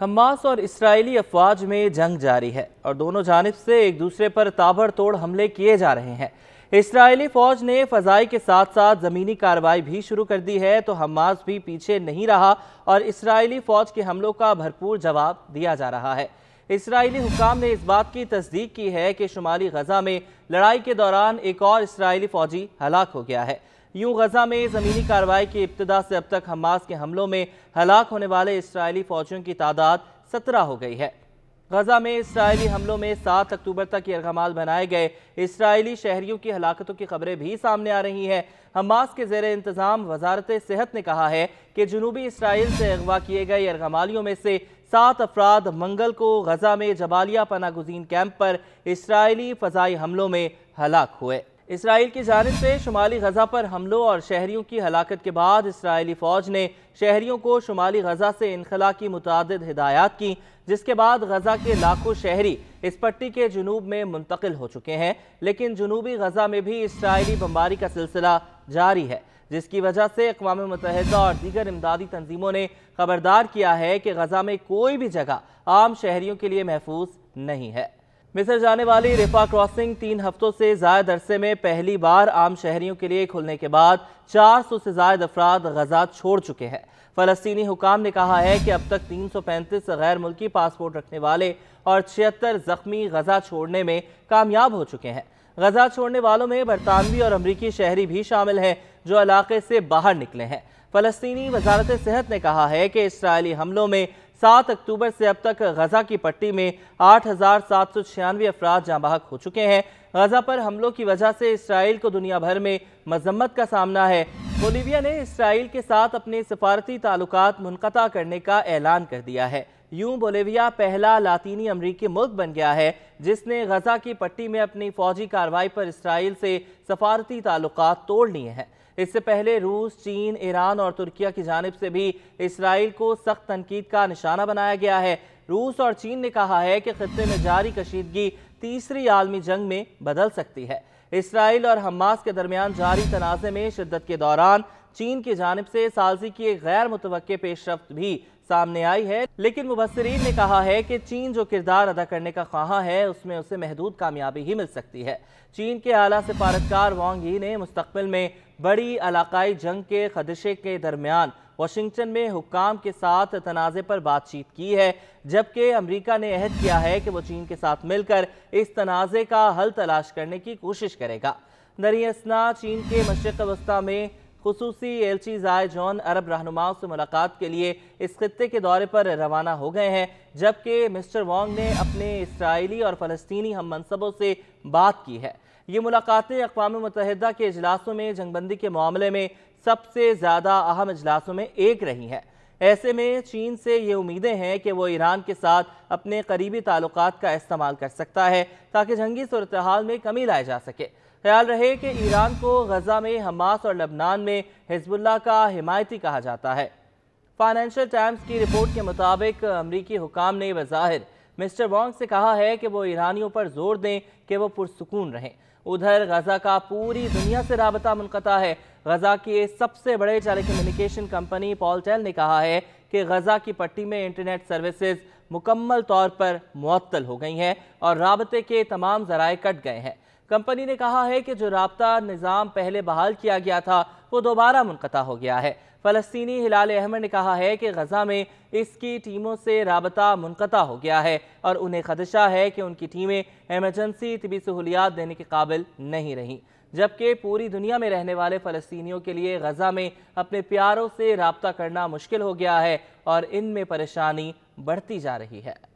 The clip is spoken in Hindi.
हमास और इसराइली अफवाज में जंग जारी है और दोनों जानब से एक दूसरे पर ताबड़तोड़ हमले किए जा रहे हैं इसराइली फौज ने फजाई के साथ साथ ज़मीनी कार्रवाई भी शुरू कर दी है तो हमास भी पीछे नहीं रहा और इसराइली फौज के हमलों का भरपूर जवाब दिया जा रहा है इसराइली हुकाम ने इस बात की तस्दीक की है कि शुमाली गजा में लड़ाई के दौरान एक और इसराइली फौजी हलाक हो गया है यूं गजा में ज़मीनी कार्रवाई की इब्तदा से अब तक हमास के हमलों में हलाक होने वाले इसराइली फ़ौजियों की तादाद सत्रह हो गई है गजा में इसराइली हमलों में सात अक्टूबर तक यरगमाल बनाए गए इसराइली शहरियों की हलाकतों की खबरें भी सामने आ रही हैं हमास के जेर इंतज़ाम वजारत सेहत ने कहा है कि जनूबी इसराइल से अगवा किए गए यरगमालियों में से सात अफराद मंगल को गजा में जबालिया पनागुजीन कैंप पर इसराइली फ़जाई हमलों में हलाक हुए इसराइल की जानब से शुमाली गजा पर हमलों और शहरीों की हलाकत के बाद इसराइली फ़ौज ने शहरीों को शुमाली गजा से इनखला की मुतद हिदायत की जिसके बाद गजा के लाखों शहरी इस पट्टी के जनूब में मुंतकिल हो चुके हैं लेकिन जनूबी गजा में भी इसराइली बम्बारी का सिलसिला जारी है जिसकी वजह से अकवा मुतहदा और दीगर इमदादी तंजीमों ने खबरदार किया है कि गजा में कोई भी जगह आम शहरीों के लिए महफूज नहीं है मिसर जाने वाली रिफा क्रॉसिंग तीन हफ्तों से ज्यादा अरसे में पहली बार आम शहरियों के लिए खुलने के बाद 400 से जायद अफराद गजा छोड़ चुके हैं फलस्तीनी हुकाम ने कहा है कि अब तक 335 गैर मुल्की पासपोर्ट रखने वाले और छिहत्तर जख्मी गजा छोड़ने में कामयाब हो चुके हैं गजा छोड़ने वालों में बरतानवी और अमरीकी शहरी भी शामिल हैं जो इलाके से बाहर निकले हैं फलस्तीनी वजारत सेहत ने कहा है कि इसराइली हमलों में सात अक्टूबर से अब तक गजा की पट्टी में आठ हजार सात सौ छियानवे अफराद जहाँ बाहक हो चुके हैं गजा पर हमलों की वजह से इसराइल को दुनिया भर में मजम्मत का सामना है बोलीविया ने इसराइल के साथ अपने सफारती ताल्लुक मुनकता करने का ऐलान कर दिया है यूं बोलेविया पहला लातीनी अमरीकी मुल्क बन गया है जिसने गजा की पट्टी में अपनी फौजी कार्रवाई पर इसराइल से सफारती ताल्लुक तोड़ लिए हैं इससे पहले रूस चीन ईरान और तुर्किया की जानब से भी इसराइल को सख्त तनकीद का निशाना बनाया गया है रूस और चीन ने कहा है कि खत्े में जारी कशीदगी तीसरी आलमी जंग में बदल सकती है इसराइल और हमास के दरमियान जारी तनाज़े में शिद्दत के दौरान चीन की जानब से सालसी की एक गैर मुतव पेशरफ भी सामने आई है लेकिन मुबसरीन ने कहा है कि चीन जो किरदार अदा करने का खाहा है उसमें उसे महदूद कामयाबी ही मिल सकती है चीन के आला सिफारतकार वांग ही ने मुस्तबिल में बड़ी इलाकई जंग के खदशे के दरमियान वाशिंगटन में हुकाम के साथ तनाज़े पर बातचीत की है जबकि अमरीका ने अहद किया है कि वो चीन के साथ मिलकर इस तनाज़े का हल तलाश करने की कोशिश करेगा दरियसना चीन के मशरक वस्ता में खसूसी एलची जॉन अरब रहनुमाओं से मुलाकात के लिए इस खत्े के दौरे पर रवाना हो गए हैं जबकि मिस्टर वॉन्ग ने अपने इसराइली और फ़लस्तनी हम मनसबों से बात की है ये मुलाकातें अकवा मतहदा के अजलासों में जंगबंदी के मामले में सबसे ज़्यादा अहम अजलासों में एक रही हैं ऐसे में चीन से ये उम्मीदें हैं कि वो ईरान के साथ अपने करीबी ताल्लुक का इस्तेमाल कर सकता है ताकि जंगी सूरत हाल में कमी लाई जा सके ख्याल रहे कि ईरान को गजा में हमास और लबनान में हिजबुल्ला का हिमायती कहा जाता है फाइनेंशियल टाइम्स की रिपोर्ट के मुताबिक अमरीकी हुकाम ने बज़ाहिर मिस्टर वॉन्ग से कहा है कि वो ईरानियों पर जोर दें कि वो पुरसकून रहें उधर गजा का पूरी दुनिया से रबता मुनकता है गजा के सबसे बड़े टेलीकम्युनिकेशन कंपनी पॉलटेल ने कहा है कि गजा की पट्टी में इंटरनेट सर्विसेज मुकम्मल तौर पर मअतल हो गई हैं और रबते के तमाम जराए कट गए हैं कंपनी ने कहा है कि जो रबता निज़ाम पहले बहाल किया गया था वो दोबारा मुनता हो गया है फ़लस्तनी हिलाल अहमद ने कहा है कि गजा में इसकी टीमों से रबता मुनता हो गया है और उन्हें खदशा है कि उनकी टीमें एमरजेंसी तबी सहूलियात देने के काबिल नहीं रहीं जबकि पूरी दुनिया में रहने वाले फ़लस्तियों के लिए गजा में अपने प्यारों से रबता करना मुश्किल हो गया है और इनमें परेशानी बढ़ती जा रही है